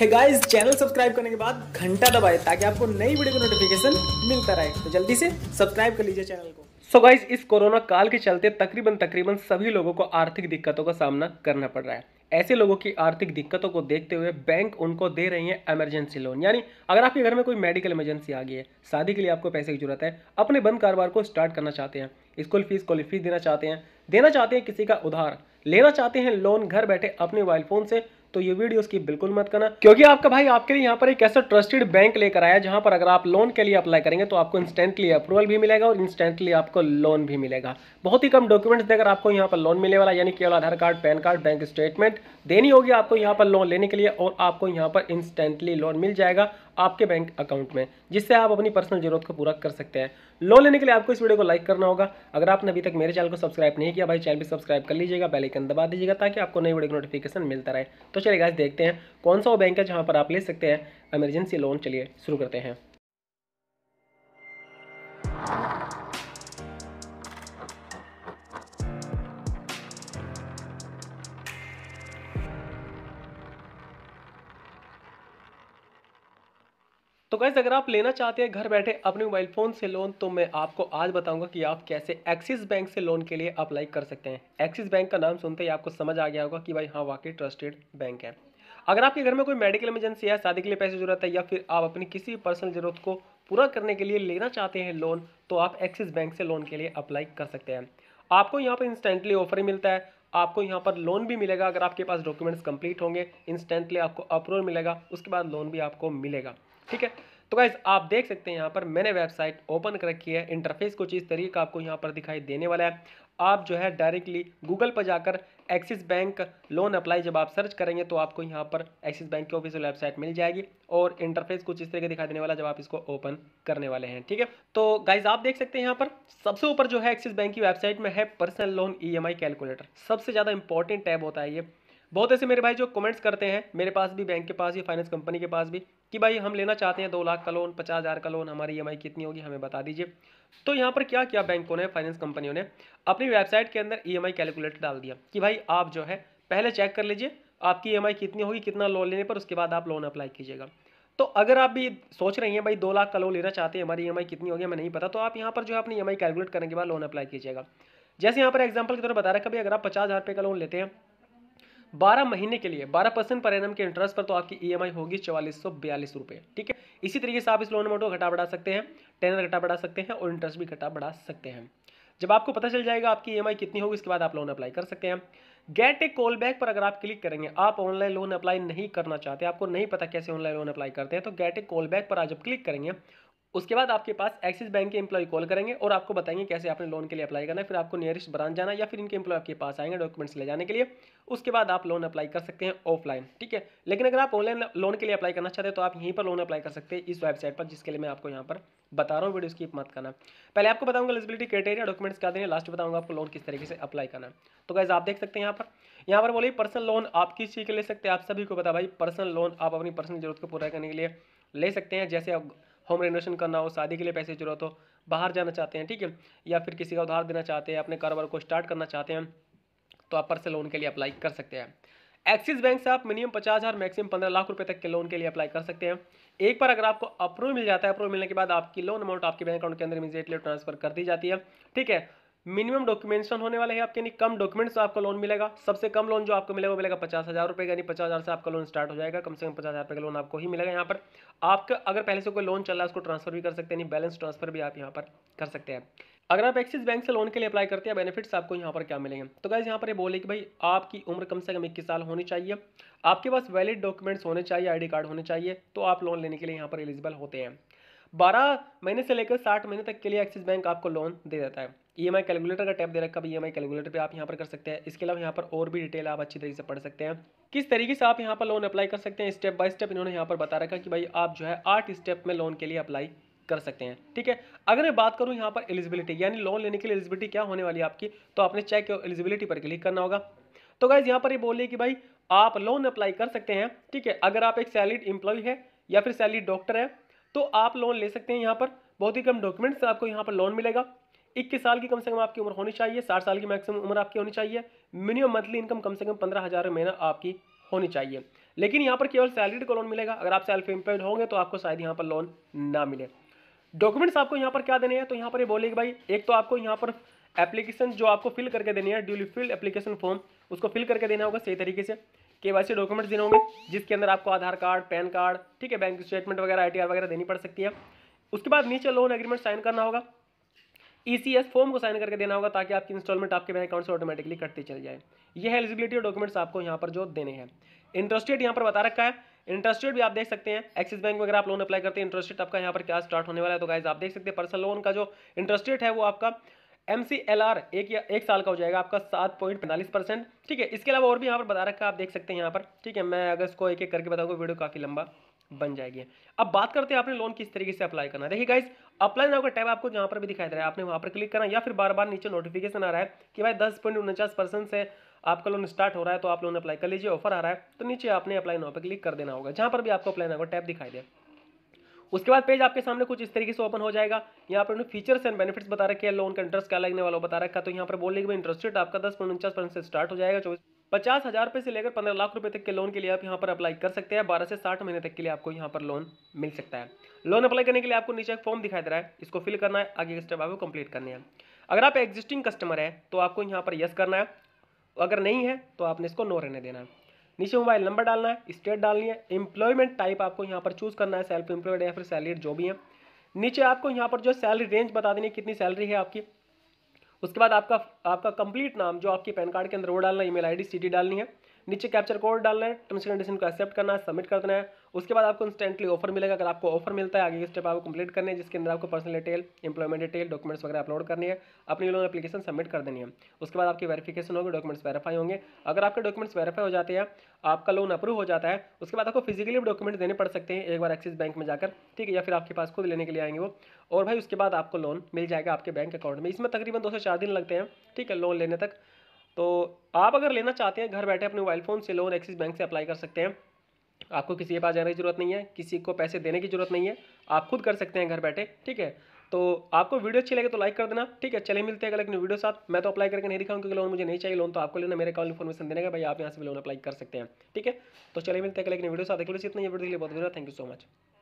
है guys channel subscribe करने के बाद घंटा दबाए ताकि आपको नई वीडियो का नोटिफिकेशन मिलता रहे तो जल्दी से सब्सक्राइब कर लीजिए चैनल को सो so गाइस इस कोरोना काल के चलते तकरीबन तकरीबन सभी लोगों को आर्थिक दिक्कतों का सामना करना पड़ रहा है ऐसे लोगों की आर्थिक दिक्कतों को देखते हुए बैंक उनको दे रही है इमरजेंसी लोन यानी अगर आपके घर में कोई मेडिकल इमरजेंसी आ गई है शादी के लिए आपको पैसे की जरूरत है अपने बंद कारोबार को स्टार्ट करना चाहते हैं स्कूल फीस कॉलेज फीस देना चाहते हैं देना चाहते हैं किसी का उधार लेना चाहते हैं लोन घर बैठे अपने मोबाइल फ़ोन से तो ये वीडियो उसकी बिल्कुल मत करना क्योंकि आपका भाई आपके लिए यहाँ पर एक ऐसा ट्रस्टेड बैंक लेकर आया जहाँ पर अगर आप लोन के लिए अप्लाई करेंगे तो आपको इंस्टेंटली अप्रूवल भी मिलेगा और इंस्टेंटली आपको लोन भी मिलेगा बहुत ही कम डॉक्यूमेंट्स देकर आपको यहाँ पर लोन मिलने वाला यानी केवल Aadhaar card pan card bank statement देनी होगी आपको यहाँ पर लोन लेने के लिए और आपको यहाँ पर इंस्टेंटली लोन मिल जाएगा आपके बैंक अकाउंट में जिससे आप अपनी पर्सनल जरूरत को पूरा कर सकते हैं लोन लेने के लिए आपको इस वीडियो को लाइक करना होगा अगर आपने अभी तक मेरे चैनल को सब्सक्राइब नहीं किया भाई चैनल भी सब्सक्राइब कर लीजिएगा बेलाइकन दबा दीजिएगा ताकि आपको नई वीडियो की नोटिफिकेशन मिलता रहे तो तो चलिए गाइस देखते हैं कौन सा वो बैंक है जहाँ पर आप ले सकते हैं एमरजेंसी लोन चलिए शुरू करते हैं तो गैस अगर आप लेना चाहते हैं घर बैठे अपने मोबाइल फ़ोन से लोन तो मैं आपको आज बताऊंगा कि आप कैसे एक्सिस बैंक से लोन के लिए अप्लाई कर सकते हैं एक्सिस बैंक का नाम सुनते ही आपको समझ आ गया होगा कि भाई हाँ वाकई ट्रस्टेड बैंक है अगर आपके घर में कोई मेडिकल इमरजेंसी है शादी के लिए पैसे जरूरत है या फिर आप अपनी किसी भी पर्सनल ज़रूरत को पूरा करने के लिए लेना चाहते हैं लोन तो आप एक्सिस बैंक से लोन के लिए अप्लाई कर सकते हैं आपको यहाँ पर इंस्टेंटली ऑफर मिलता है आपको यहाँ पर लोन भी मिलेगा अगर आपके पास डॉक्यूमेंट्स कंप्लीट होंगे इंस्टेंटली आपको अप्रूवल मिलेगा उसके बाद लोन भी आपको मिलेगा ठीक है तो गाइज आप देख सकते हैं यहाँ पर मैंने वेबसाइट ओपन कर रखी है इंटरफेस कुछ इस तरीके का आपको यहाँ पर दिखाई देने वाला है आप जो है डायरेक्टली गूगल पर जाकर एक्सिस बैंक लोन अप्लाई जब आप सर्च करेंगे तो आपको यहाँ पर एक्सिस बैंक की ऑफिशियल वेबसाइट मिल जाएगी और इंटरफेस कुछ इस तरीके दिखाई देने वाला जब आप इसको ओपन करने वाले हैं ठीक है तो गाइज आप देख सकते हैं यहाँ पर सबसे ऊपर जो है एक्सिस बैंक की वेबसाइट में है पर्सनल लोन ई कैलकुलेटर सबसे ज़्यादा इंपॉर्टेंट टैब होता है ये बहुत ऐसे मेरे भाई जो कमेंट्स करते हैं मेरे पास भी बैंक के पास या फाइनेंस कंपनी के पास भी कि भाई हम लेना चाहते हैं दो लाख का लोन पचास हज़ार का लोन हमारी ई e कितनी होगी हमें बता दीजिए तो यहाँ पर क्या किया बैंकों ने फाइनेंस कंपनियों ने अपनी वेबसाइट के अंदर ई e कैलकुलेटर डाल दिया कि भाई आप जो है पहले चेक कर लीजिए आपकी ई e कितनी होगी कितना लोन लेने पर उसके बाद आप लोन अप्लाई कीजिएगा तो अगर आप भी सोच रही हैं भाई दो लाख का लोन लेना चाहते हैं हमारी ई कितनी होगी हमें नहीं पता तो आप यहाँ पर जो है अपनी ई कैलकुलेट करने के बाद लोन अप्लाई कीजिएगा जैसे यहाँ पर एग्जाम्पल के तरह बता बता रखा कभी अगर आप पचास हज़ार का लोन लेते हैं 12 महीने के लिए 12 परसेंट पर एनम के इंटरेस्ट पर तो आपकी ईएमआई e होगी चवालीस सौ बयालीस ठीक है इसी तरीके से आप इस लोन अमाउंट को घटा बढ़ा सकते हैं टेनर घटा बढ़ा सकते हैं और इंटरेस्ट भी घटा बढ़ा सकते हैं जब आपको पता चल जाएगा आपकी ई e कितनी होगी इसके बाद आप लोन अप्लाई कर सकते हैं गेट ए कॉल बैक पर अगर आप क्लिक करेंगे आप ऑनलाइन लोन अप्लाई नहीं करना चाहते आपको नहीं पता कैसे ऑनलाइन लोन अप्लाई करते हैं तो गेट ए कॉल बैक पर आप क्लिक करेंगे उसके बाद आपके पास एक्सिस बैंक के एम्प्लॉय कॉल करेंगे और आपको बताएंगे कैसे आपने लोन के लिए अप्लाई करना है फिर आपको नियरेस्ट ब्रांच जाना या फिर इनके एम्प्लॉय आपके पास आएंगे डॉक्यूमेंट्स ले जाने के लिए उसके बाद आप लोन अप्लाई कर सकते हैं ऑफलाइन ठीक है लेकिन अगर आप ऑनलाइन लोन के लिए अप्लाई करना चाहते हैं तो आप यहीं पर लोन अप्लाई कर सकते हैं इस वेबसाइट पर जिसके लिए मैं आपको यहाँ पर बता रहा हूँ वीडियो स्कीप मत करना पहले आपको बताऊंगा एलिजिबिलिटी क्राइटेरिया डॉक्यूमेंट्स क्या देने लास्ट बताऊंगा आपको लोन किस तरीके से अप्लाई करना तो कैसे आप देख सकते हैं यहाँ पर यहाँ पर बोलिए पर्सनल लोन आप किस चीज़ के ले सकते हैं आप सभी को पता भाई पर्सनल लोन आप अपनी पर्सनल जरूरत को पूरा करने के लिए ले सकते हैं जैसे आप होम रेनोवेशन करना हो शादी के लिए पैसे की जरूरत हो बाहर जाना चाहते हैं ठीक है या फिर किसी का उधार देना चाहते हैं अपने कारोबार को स्टार्ट करना चाहते हैं तो आप पर्सनल लोन के लिए अप्लाई कर सकते हैं एक्सिस बैंक से आप मिनिमम पचास हज़ार मैक्सिमम पंद्रह लाख रुपए तक के लोन के लिए अप्लाई कर सकते हैं एक बार अगर आपको अप्रूव मिल जाता है अप्रूव मिलने के बाद आपकी लोन अमाउंट आपके बैंक अकाउंट के अंदर इमीजिएटली ट्रांसफर कर दी जाती है ठीक है मिनिमम डॉक्यूमेंटेशन होने वाला है आपके यानी कम डॉक्यूमेंट्स तो आपका लोन मिलेगा सबसे कम लोन जो आपको मिलेगा वो मिलेगा पचास हज़ार रुपये यानी पचास हज़ार से आपका लोन स्टार्ट हो जाएगा कम से कम पचास हज़ार रुपये का लोन आपको ही मिलेगा यहाँ पर आपका अगर पहले से कोई लोन चल रहा है उसको ट्रांसफर भी कर सकते हैं यानी बैलेंस ट्रांसफर भी आप यहाँ पर कर सकते हैं अगर आप एक्सिस बैंक से लोन के लिए अप्लाई करते हैं बेनिफिट्स आपको यहाँ पर क्या मिलेंगे तो गैस यहाँ पर ये बोले कि भाई आपकी उम्र कम से कम इक्कीस साल होनी चाहिए आपके पास वैलिड डॉक्यूमेंट्स होने चाहिए आईडी कार्ड होने चाहिए तो आप लोन लेने के लिए यहाँ पर एलिजिबल होते हैं बारह महीने से लेकर साठ महीने तक के लिए एक्सिस बैंक आपको लोन दे देता है ई e कैलकुलेटर का टैप दे रखा है ई एम कैलकुलेटर पे आप यहाँ पर कर सकते हैं इसके अलावा यहाँ पर और भी डिटेल आप अच्छी तरीके से पढ़ सकते हैं किस तरीके से आप यहाँ पर लोन अप्लाई कर सकते हैं स्टेप बाय स्टेप इन्होंने यहाँ पर बता रखा कि भाई आप जो है आठ स्टेप में लोन के लिए अप्लाई कर सकते हैं ठीक है अगर मैं बात करूं यहाँ पर एलिजिबिलिटी यानी लोन लेने के लिए एलिजिबिलिटी क्या होने वाली है आपकी तो आपने चेक एलिजिबिलिटी पर क्लिक करना होगा तो गाइज यहाँ पर ये बोलिए कि भाई आप लोन अप्लाई कर सकते हैं ठीक है अगर आप एक सैलरीड एम्प्लॉय है या फिर सैलरीड डॉक्टर है तो आप लोन ले सकते हैं यहाँ पर बहुत ही कम डॉक्यूमेंट्स आपको यहाँ पर लोन मिलेगा इक्कीस साल की कम से कम आपकी उम्र होनी चाहिए साठ साल की मैक्सिमम उम्र आपकी होनी चाहिए मिनिमम मंथली इनकम कम से कम पंद्रह हज़ार महीना आपकी होनी चाहिए लेकिन यहाँ पर केवल सैलरीड को लोन मिलेगा अगर आप सेल्फ एम्प्लॉयड होंगे तो आपको शायद यहाँ पर लोन ना मिले डॉक्यूमेंट्स आपको यहाँ पर क्या देने हैं तो यहाँ पर ये बोलेगी भाई एक तो आपको यहाँ पर एप्लीकेशन जो आपको फिल करके देनी है ड्यूली फिल्ड एप्लीकेशन फॉर्म उसको फिल करके देना होगा सही तरीके से के वाई डॉक्यूमेंट्स देने होंगे जिसके अंदर आपको आधार कार्ड पैन कार्ड ठीक है बैंक स्टेटमेंट वगैरह आई वगैरह देनी पड़ सकती है उसके बाद नीचे लोन एग्रीमेंट साइन करना होगा ई e फॉर्म को साइन करके देना होगा ताकि आपकी इंस्टॉलमेंट आपके बैंक अकाउंट से ऑटोमेटिकली कटती चल जाए ये है एलिजिबिलिटी डॉक्यूमेंट्स आपको यहाँ पर जो देने हैं इंटरेस्ट रेट यहाँ पर बता रखा है इंटरेस्ट रेट भी आप देख सकते हैं एक्सिस बैंक में अगर आप लोन अप्लाई करते हैं इंटरेस्ट रेट आपका यहाँ पर क्या स्टार्ट होने वाला है तो गाइज आप देख सकते हैं पर्सनल लोन का जो इंटरेस्ट रेट है वो आपका एम सी एल आर एक या एक साल का हो जाएगा आपका सात पॉइंट पैंतालीस परसेंट ठीक है इसके अलावा और भी यहाँ पर बता रखा है आप देख सकते हैं यहाँ पर ठीक है मैं अगर इसको एक एक करके बताऊँगा तो वीडियो काफ़ी लंबा बन जाएगी अब बात करते हैं आपने लोन किस तरीके से अप्लाई करना देखिए गाइज अप्लाई नाउ का टैब आपको जहां पर भी दिखाई दे रहा है आपने वहां पर क्लिक करना या फिर बार बार नीचे नोटिफिकेशन आ रहा है कि भाई दस पॉइंट उनचास परसेंट से आपका लोन स्टार्ट हो रहा है तो आप लोन अप्लाई कर लीजिए ऑफर आ रहा है तो नीचे आपने अप्लाई नाउ पर क्लिक कर देना होगा जहां पर भी आपको अप्लाई नाउ का टैब दिखाई दे उसके बाद पेज आपके सामने कुछ इस तरीके से ओपन हो जाएगा यहाँ पर उन्होंने फीचर्स एंड बेनिफिट्स बता रखे हैं लोन का इंटरेस्ट क्या लगने वाला बता रखा तो यहाँ पर बोलने के इंटरेस्ट रेट आपका दस पॉइंट उनचास परसेंट से स्टार्ट हो जाएगा चौबीस पचास हज़ार रुपये से लेकर पंद्रह लाख रुपये तक के लोन के लिए आप यहाँ पर अप्लाई कर सकते हैं बारह से साठ महीने तक के लिए आपको यहाँ पर लोन मिल सकता है लोन अप्लाई करने के लिए आपको नीचे एक फॉर्म दिखाई दे रहा है इसको फिल करना है आगे स्टेप आपको कंप्लीट करनी है अगर आप एग्जिस्टिंग कस्टमर है तो आपको यहाँ पर यस करना है अगर नहीं है तो आपने इसको नो रहने देना है नीचे मोबाइल नंबर डालना है स्टेट डालनी है एम्प्लॉयमेंट टाइप आपको यहाँ पर चूज़ करना है सेल्फ एम्प्लॉयड या फिर सैलरीड जो भी है नीचे आपको यहाँ पर जो सैलरी रेंज बता देनी है कितनी सैलरी है आपकी उसके बाद आपका आपका कंप्लीट नाम जो आपके पैन कार्ड के अंदर वो डालना ईमेल आईडी सिटी डालनी है नीचे कैप्चर कोड डालना है टर्म्स एंड कंडीशन को एक्सेप्ट करना है सबमिट कर देना है उसके बाद आपको इंस्टेंटली ऑफर मिलेगा अगर आपको ऑफर मिलता है आगे स्टेप आपको कंप्लीट करने है जिसके अंदर आपको personal detail employment detail documents वगैरह अपलोड करनी है अपनी लोन एप्लीकेशन सबमिट कर देनी है उसके बाद आपकी वेरीफिकेशन होगी डॉक्यूमेंट्स वेरीफाई होंगे अगर आपके डॉक्यूमेंट्स वेरीफाई हो जाते हैं आपका लोन अप्रूव हो जाता है उसके बाद आपको फिजिकली डॉक्यूमेंट देने पड़ सकते हैं एक बार एक्सिस बैंक में जाकर ठीक है या फिर आपके पास खुद लेने के लिए आएंगे वो और भाई उसके बाद आपको लोन मिल जाएगा आपके बैंक अकाउंट में इसमें तकरीबन दो से चार दिन लगते हैं ठीक है लोन लेने तक तो आप अगर लेना चाहते हैं घर बैठे अपने मोबाइल फ़ोन से लोन एक्सिस बैंक से अप्लाई कर सकते हैं आपको किसी के पास जाने की ज़रूरत नहीं है किसी को पैसे देने की ज़रूरत नहीं है आप खुद कर सकते हैं घर बैठे ठीक है तो आपको वीडियो अच्छी लगे तो लाइक कर देना ठीक है चले मिलते हैं अगले वीडियो साथ मैं तो अप्लाई करके नहीं दिखाऊँ क्योंकि लोन मुझे नहीं चाहिए लोन तो आपको लेना मेरे अकाउंट इन्फॉर्मेशन देने का भाई आप यहाँ से लोन अप्लाई कर सकते हैं ठीक है तो चले मिलते हैं अगले वीडियो साथ एक इतना ही वीडियो के लिए बहुत बढ़िया थैंक यू सो मच